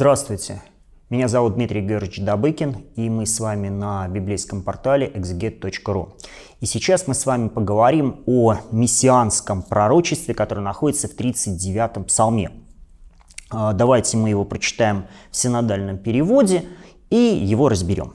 Здравствуйте! Меня зовут Дмитрий Георгиевич Добыкин, и мы с вами на библейском портале exeget.ru. И сейчас мы с вами поговорим о мессианском пророчестве, которое находится в 39-м псалме. А, давайте мы его прочитаем в синодальном переводе и его разберем.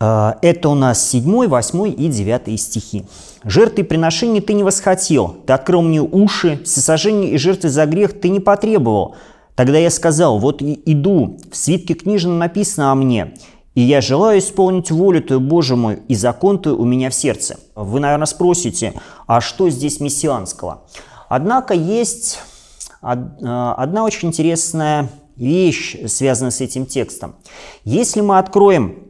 А, это у нас 7, 8 и 9 стихи. «Жертвы приношения ты не восхотел, ты открыл мне уши, всесожжение и жертвы за грех ты не потребовал, Тогда я сказал, вот иду, в свитке книжном написано о мне, и я желаю исполнить волю Твою, Боже мой, и закон Твой у меня в сердце. Вы, наверное, спросите, а что здесь мессианского? Однако есть э, одна очень интересная вещь, связанная с этим текстом. Если мы откроем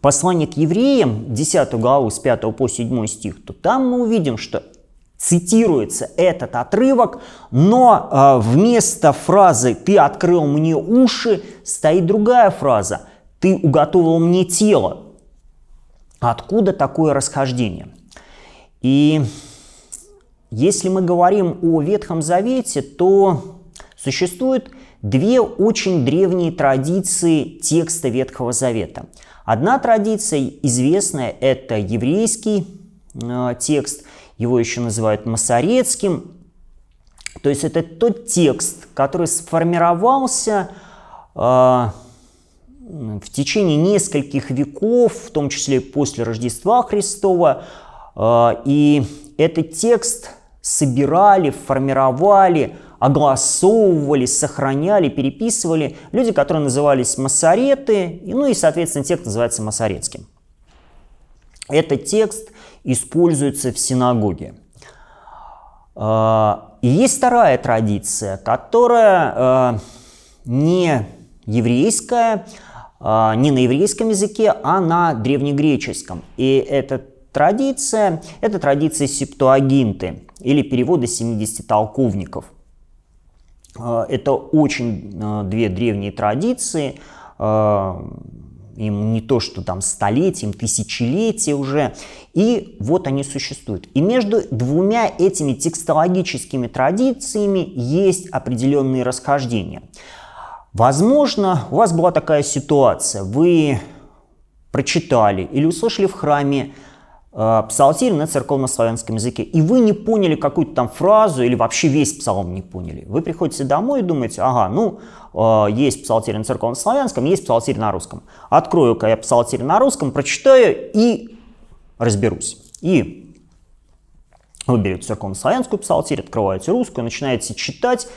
послание к евреям, 10 главу с 5 по 7 стих, то там мы увидим, что цитируется этот отрывок, но э, вместо фразы «ты открыл мне уши» стоит другая фраза «ты уготовил мне тело». Откуда такое расхождение? И если мы говорим о Ветхом Завете, то существует две очень древние традиции текста Ветхого Завета. Одна традиция известная – это еврейский э, текст – его еще называют Масорецким. То есть это тот текст, который сформировался э, в течение нескольких веков, в том числе после Рождества Христова. Э, и этот текст собирали, формировали, огласовывали, сохраняли, переписывали люди, которые назывались масареты, ну и, соответственно, текст называется масарецким. Этот текст используется в синагоге. А, и есть вторая традиция, которая а, не еврейская, а, не на еврейском языке, а на древнегреческом. И эта традиция – это традиция септуагинты или перевода 70 толковников. Это очень две древние традиции, им не то, что там им тысячелетия уже. И вот они существуют. И между двумя этими текстологическими традициями есть определенные расхождения. Возможно, у вас была такая ситуация, вы прочитали или услышали в храме Э, псалтирь на церковно-славянском языке, и вы не поняли какую-то там фразу или вообще весь псалом не поняли. Вы приходите домой и думаете, ага, ну, э, есть псалтирь на церковно-славянском, есть псалтирь на русском. Открою-ка я псалтирь на русском, прочитаю и разберусь. И вы берете церковно-славянскую псалтирь, открываете русскую, начинаете читать,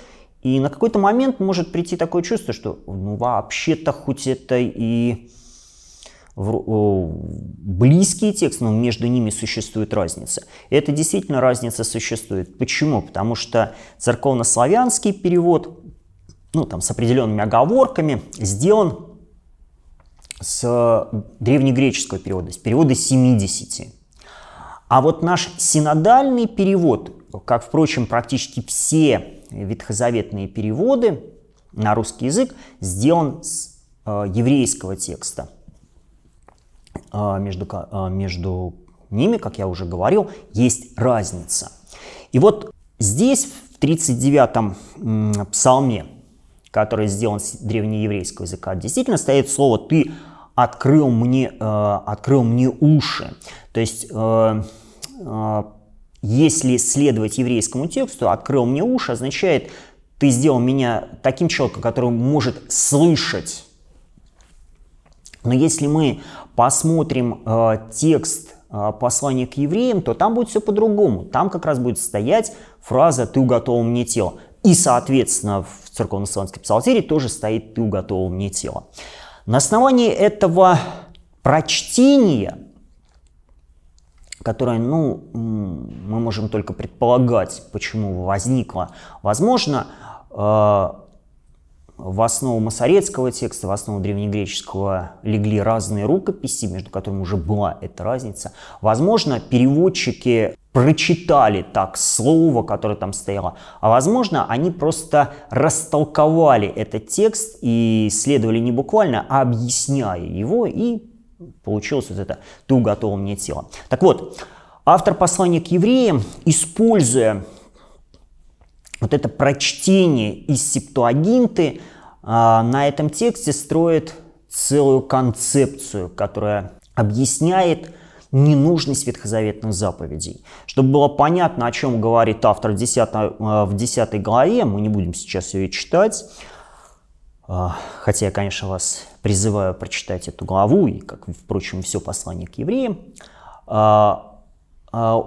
и на какой-то момент может прийти такое чувство, что ну вообще-то хоть это и близкие тексты, но между ними существует разница. И это действительно разница существует. Почему? Потому что церковнославянский перевод, ну там с определенными оговорками, сделан с древнегреческого перевода, с перевода 70. А вот наш синодальный перевод, как, впрочем, практически все ветхозаветные переводы на русский язык, сделан с э, еврейского текста – а, между, а, между ними, как я уже говорил, есть разница. И вот здесь, в 39-м псалме, который сделан с древнееврейского языка, действительно стоит слово «ты открыл мне, э, открыл мне уши». То есть, э, э, если следовать еврейскому тексту, «открыл мне уши» означает «ты сделал меня таким человеком, который может слышать но если мы посмотрим э, текст э, послания к евреям, то там будет все по-другому. Там как раз будет стоять фраза «ты уготовил мне тело». И, соответственно, в церковно-славянской псалтире тоже стоит «ты уготовил мне тело». На основании этого прочтения, которое, ну, мы можем только предполагать, почему возникло, возможно, э, в основу масорецкого текста, в основу древнегреческого легли разные рукописи, между которыми уже была эта разница. Возможно, переводчики прочитали так слово, которое там стояло, а возможно, они просто растолковали этот текст и следовали не буквально, а объясняя его, и получилось вот это «ты уготовил мне тело». Так вот, автор послания к евреям, используя вот это прочтение из септуагинты а, на этом тексте строит целую концепцию, которая объясняет ненужность ветхозаветных заповедей. Чтобы было понятно, о чем говорит автор 10, а, в 10 главе, мы не будем сейчас ее читать, а, хотя я, конечно, вас призываю прочитать эту главу, и, как, впрочем, все послание к евреям, а,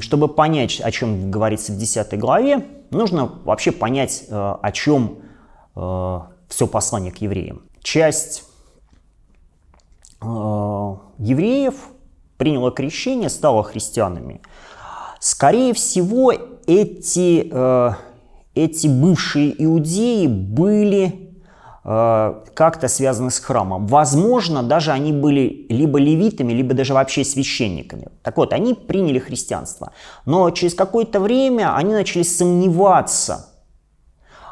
чтобы понять, о чем говорится в 10 главе, нужно вообще понять, э, о чем э, все послание к евреям. Часть э, евреев приняла крещение, стала христианами. Скорее всего, эти, эти бывшие иудеи были Э, как-то связаны с храмом. Возможно, даже они были либо левитами, либо даже вообще священниками. Так вот, они приняли христианство. Но через какое-то время они начали сомневаться,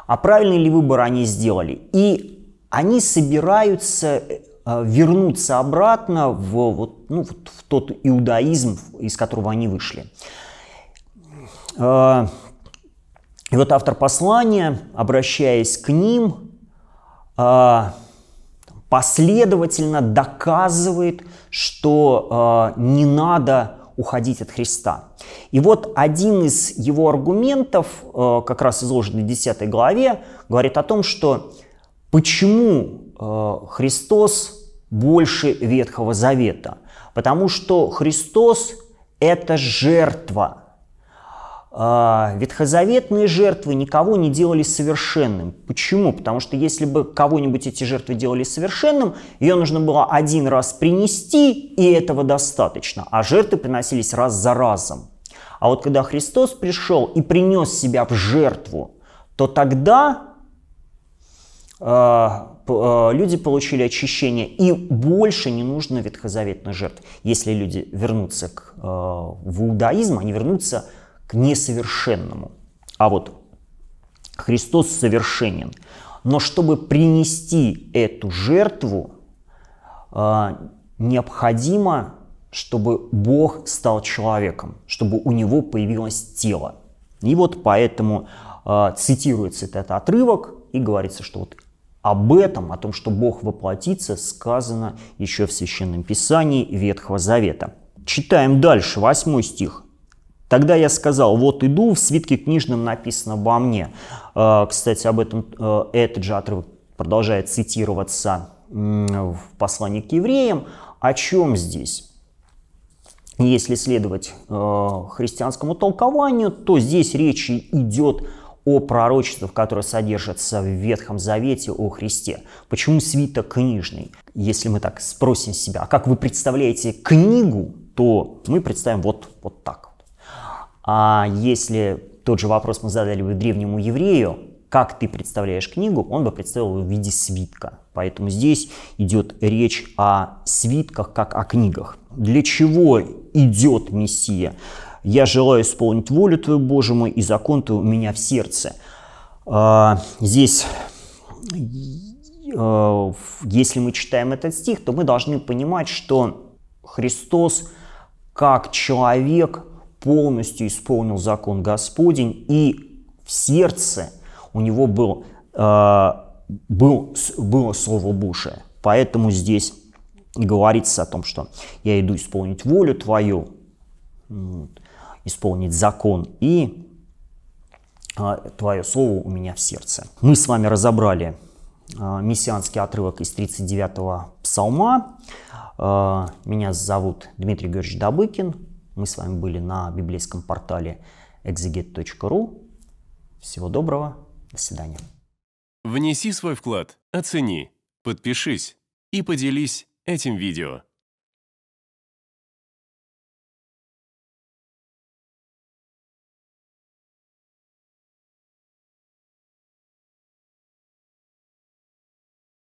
а правильный ли выбор они сделали. И они собираются э, вернуться обратно в, вот, ну, вот, в тот иудаизм, из которого они вышли. Э, и вот автор послания, обращаясь к ним, а, последовательно доказывает, что а, не надо уходить от Христа. И вот один из его аргументов, а, как раз изложенный в 10 главе, говорит о том, что почему Христос больше Ветхого Завета? Потому что Христос – это жертва – а, ветхозаветные жертвы никого не делали совершенным. Почему? Потому что если бы кого-нибудь эти жертвы делали совершенным, ее нужно было один раз принести, и этого достаточно. А жертвы приносились раз за разом. А вот когда Христос пришел и принес себя в жертву, то тогда а, а, люди получили очищение, и больше не нужно ветхозаветных жертв. Если люди вернутся к, э, в иудаизм, они вернутся несовершенному. А вот Христос совершенен. Но чтобы принести эту жертву, а, необходимо, чтобы Бог стал человеком, чтобы у него появилось тело. И вот поэтому а, цитируется этот отрывок и говорится, что вот об этом, о том, что Бог воплотится, сказано еще в Священном Писании Ветхого Завета. Читаем дальше, восьмой стих. Тогда я сказал, вот иду, в свитке книжном написано обо мне. Э, кстати, об этом э, этот же отрывок продолжает цитироваться в послании к евреям. О чем здесь? Если следовать э, христианскому толкованию, то здесь речь идет о пророчествах, которые содержатся в Ветхом Завете о Христе. Почему свиток книжный? Если мы так спросим себя, а как вы представляете книгу, то мы представим вот, вот так. А если тот же вопрос мы задали бы древнему еврею, как ты представляешь книгу, он бы представил ее в виде свитка. Поэтому здесь идет речь о свитках, как о книгах. Для чего идет Мессия? «Я желаю исполнить волю Твою, Боже мой, и закон Твой у меня в сердце». А, здесь, а, если мы читаем этот стих, то мы должны понимать, что Христос как человек полностью исполнил закон Господень, и в сердце у него был, э, был, было слово Божие. Поэтому здесь говорится о том, что я иду исполнить волю твою, вот, исполнить закон, и э, твое слово у меня в сердце. Мы с вами разобрали э, мессианский отрывок из 39-го псалма. Э, меня зовут Дмитрий Георгиевич Добыкин. Мы с вами были на библейском портале exeget.ru. Всего доброго, до свидания. Внеси свой вклад, оцени, подпишись и поделись этим видео.